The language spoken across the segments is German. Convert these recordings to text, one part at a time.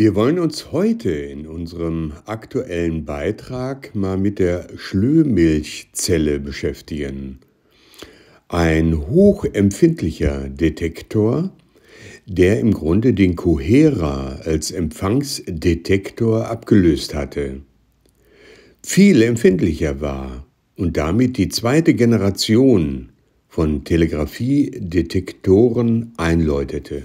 Wir wollen uns heute in unserem aktuellen Beitrag mal mit der Schlöhmilchzelle beschäftigen. Ein hochempfindlicher Detektor, der im Grunde den Cohera als Empfangsdetektor abgelöst hatte. Viel empfindlicher war und damit die zweite Generation von Telegrafiedetektoren einläutete.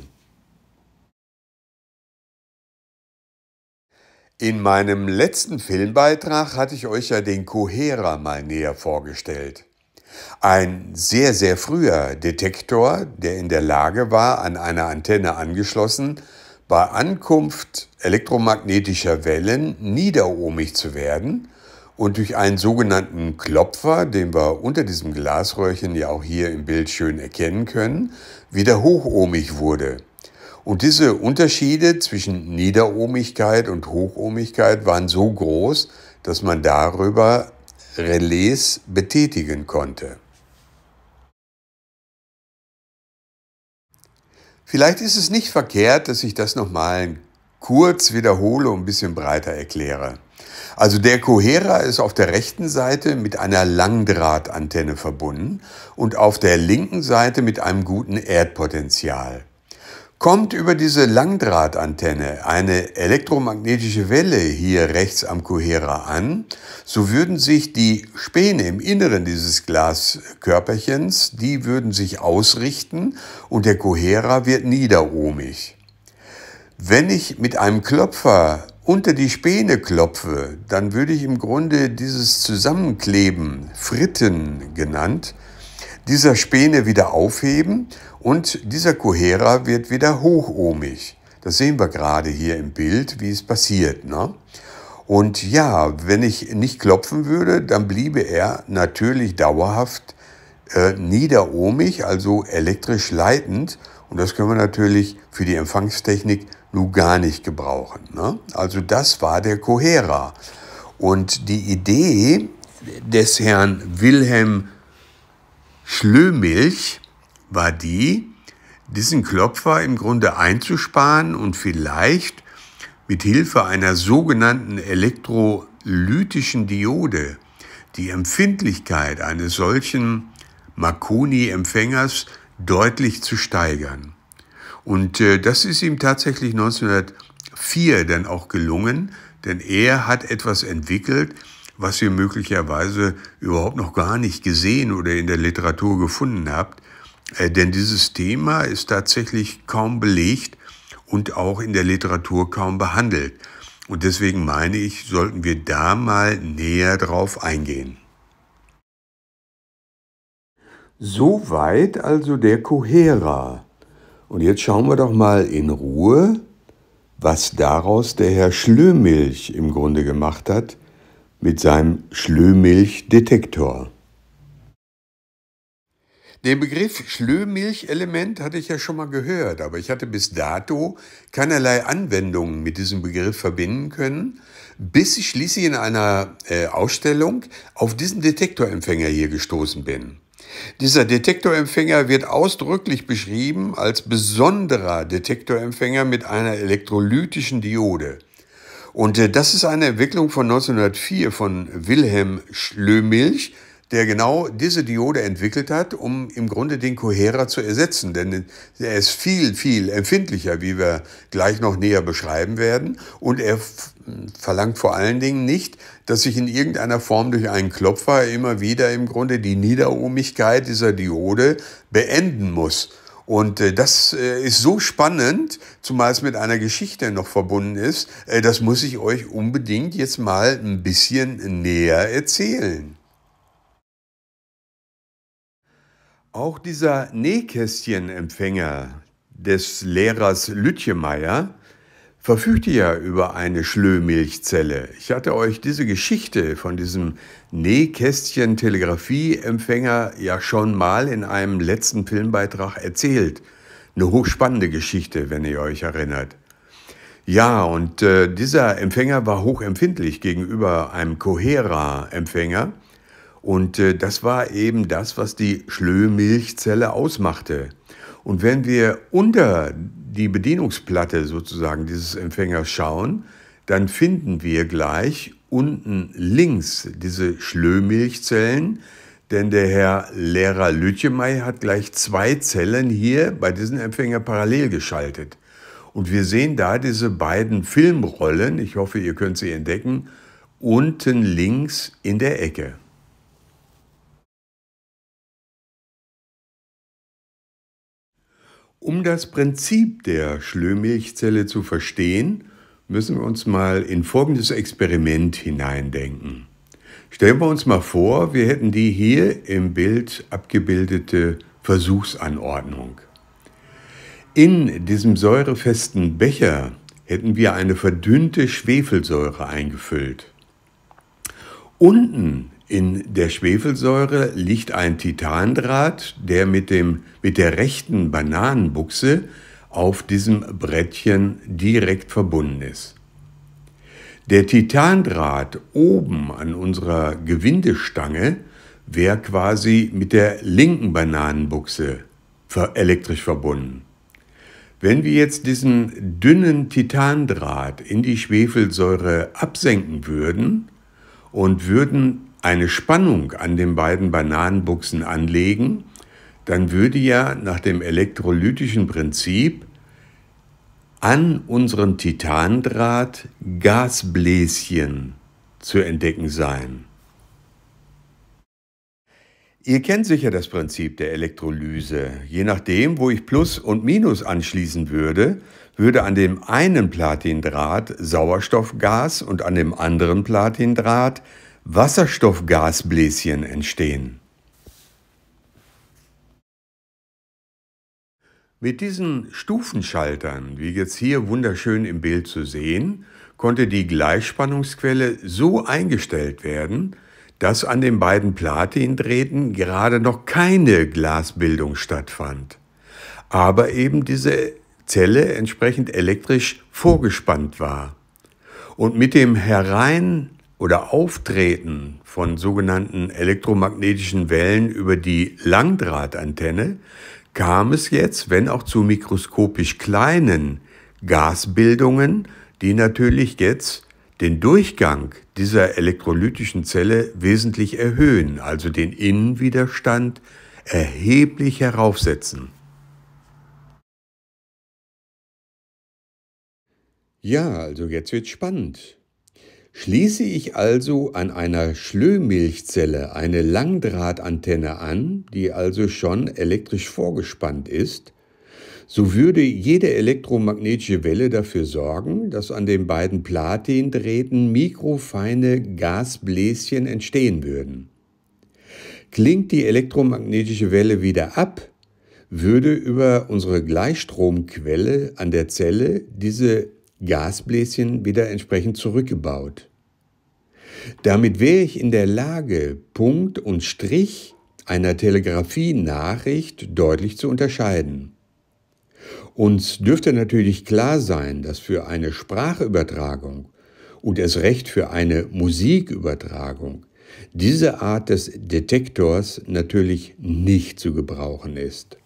In meinem letzten Filmbeitrag hatte ich euch ja den Kohera mal näher vorgestellt. Ein sehr, sehr früher Detektor, der in der Lage war, an einer Antenne angeschlossen, bei Ankunft elektromagnetischer Wellen niederohmig zu werden und durch einen sogenannten Klopfer, den wir unter diesem Glasröhrchen ja auch hier im Bild schön erkennen können, wieder hochohmig wurde. Und diese Unterschiede zwischen Niederohmigkeit und Hochohmigkeit waren so groß, dass man darüber Relais betätigen konnte. Vielleicht ist es nicht verkehrt, dass ich das nochmal kurz wiederhole und ein bisschen breiter erkläre. Also der Cohera ist auf der rechten Seite mit einer Langdrahtantenne verbunden und auf der linken Seite mit einem guten Erdpotenzial kommt über diese Langdrahtantenne eine elektromagnetische Welle hier rechts am Kohera an, so würden sich die Späne im Inneren dieses Glaskörperchens, die würden sich ausrichten und der Kohera wird niederohmig. Wenn ich mit einem Klopfer unter die Späne klopfe, dann würde ich im Grunde dieses Zusammenkleben, Fritten genannt, dieser Späne wieder aufheben und dieser Cohera wird wieder hochohmig. Das sehen wir gerade hier im Bild, wie es passiert. Ne? Und ja, wenn ich nicht klopfen würde, dann bliebe er natürlich dauerhaft äh, niederohmig, also elektrisch leitend. Und das können wir natürlich für die Empfangstechnik nun gar nicht gebrauchen. Ne? Also das war der Kohera. Und die Idee des Herrn Wilhelm Schlömilch war die, diesen Klopfer im Grunde einzusparen und vielleicht mit Hilfe einer sogenannten elektrolytischen Diode die Empfindlichkeit eines solchen Marconi-Empfängers deutlich zu steigern. Und äh, das ist ihm tatsächlich 1904 dann auch gelungen, denn er hat etwas entwickelt, was ihr möglicherweise überhaupt noch gar nicht gesehen oder in der Literatur gefunden habt. Äh, denn dieses Thema ist tatsächlich kaum belegt und auch in der Literatur kaum behandelt. Und deswegen meine ich, sollten wir da mal näher drauf eingehen. Soweit also der Kohera. Und jetzt schauen wir doch mal in Ruhe, was daraus der Herr Schlömilch im Grunde gemacht hat, mit seinem Schlöhmilchdetektor. Den Begriff Schlöhmilchelement hatte ich ja schon mal gehört, aber ich hatte bis dato keinerlei Anwendungen mit diesem Begriff verbinden können, bis ich schließlich in einer äh, Ausstellung auf diesen Detektorempfänger hier gestoßen bin. Dieser Detektorempfänger wird ausdrücklich beschrieben als besonderer Detektorempfänger mit einer elektrolytischen Diode. Und äh, das ist eine Entwicklung von 1904 von Wilhelm Schlömilch, der genau diese Diode entwickelt hat, um im Grunde den Coherer zu ersetzen. Denn äh, er ist viel, viel empfindlicher, wie wir gleich noch näher beschreiben werden. Und er verlangt vor allen Dingen nicht, dass sich in irgendeiner Form durch einen Klopfer immer wieder im Grunde die Niederohmigkeit dieser Diode beenden muss. Und äh, das äh, ist so spannend, zumal es mit einer Geschichte noch verbunden ist, äh, das muss ich euch unbedingt jetzt mal ein bisschen näher erzählen. Auch dieser Nähkästchenempfänger des Lehrers Lütjemeier verfügte ja über eine Schlömilchzelle. Ich hatte euch diese Geschichte von diesem nähkästchen telegrafie empfänger ja schon mal in einem letzten Filmbeitrag erzählt. Eine hochspannende Geschichte, wenn ihr euch erinnert. Ja, und äh, dieser Empfänger war hochempfindlich gegenüber einem Cohera-Empfänger. Und äh, das war eben das, was die Schlömilchzelle ausmachte. Und wenn wir unter die Bedienungsplatte sozusagen dieses Empfängers schauen, dann finden wir gleich unten links diese Schlöhmilchzellen, denn der Herr Lehrer Lütjemey hat gleich zwei Zellen hier bei diesem Empfänger parallel geschaltet. Und wir sehen da diese beiden Filmrollen, ich hoffe, ihr könnt sie entdecken, unten links in der Ecke. Um das Prinzip der Schlöhmilchzelle zu verstehen, müssen wir uns mal in folgendes Experiment hineindenken. Stellen wir uns mal vor, wir hätten die hier im Bild abgebildete Versuchsanordnung. In diesem säurefesten Becher hätten wir eine verdünnte Schwefelsäure eingefüllt. Unten in der Schwefelsäure liegt ein Titandraht, der mit, dem, mit der rechten Bananenbuchse auf diesem Brettchen direkt verbunden ist. Der Titandraht oben an unserer Gewindestange wäre quasi mit der linken Bananenbuchse elektrisch verbunden. Wenn wir jetzt diesen dünnen Titandraht in die Schwefelsäure absenken würden und würden eine Spannung an den beiden Bananenbuchsen anlegen, dann würde ja nach dem elektrolytischen Prinzip an unserem Titandraht Gasbläschen zu entdecken sein. Ihr kennt sicher das Prinzip der Elektrolyse. Je nachdem, wo ich Plus und Minus anschließen würde, würde an dem einen Platindraht Sauerstoffgas und an dem anderen Platindraht Wasserstoffgasbläschen entstehen. Mit diesen Stufenschaltern, wie jetzt hier wunderschön im Bild zu sehen, konnte die Gleichspannungsquelle so eingestellt werden, dass an den beiden Platindrähten gerade noch keine Glasbildung stattfand, aber eben diese Zelle entsprechend elektrisch vorgespannt war. Und mit dem Herein oder Auftreten von sogenannten elektromagnetischen Wellen über die Langdrahtantenne kam es jetzt, wenn auch zu mikroskopisch kleinen Gasbildungen, die natürlich jetzt den Durchgang dieser elektrolytischen Zelle wesentlich erhöhen, also den Innenwiderstand erheblich heraufsetzen. Ja, also jetzt wird's spannend. Schließe ich also an einer Schlöhmilchzelle eine Langdrahtantenne an, die also schon elektrisch vorgespannt ist, so würde jede elektromagnetische Welle dafür sorgen, dass an den beiden Platindrähten mikrofeine Gasbläschen entstehen würden. Klingt die elektromagnetische Welle wieder ab, würde über unsere Gleichstromquelle an der Zelle diese Gasbläschen wieder entsprechend zurückgebaut. Damit wäre ich in der Lage, Punkt und Strich einer Telegrafienachricht deutlich zu unterscheiden. Uns dürfte natürlich klar sein, dass für eine Sprachübertragung und erst recht für eine Musikübertragung diese Art des Detektors natürlich nicht zu gebrauchen ist.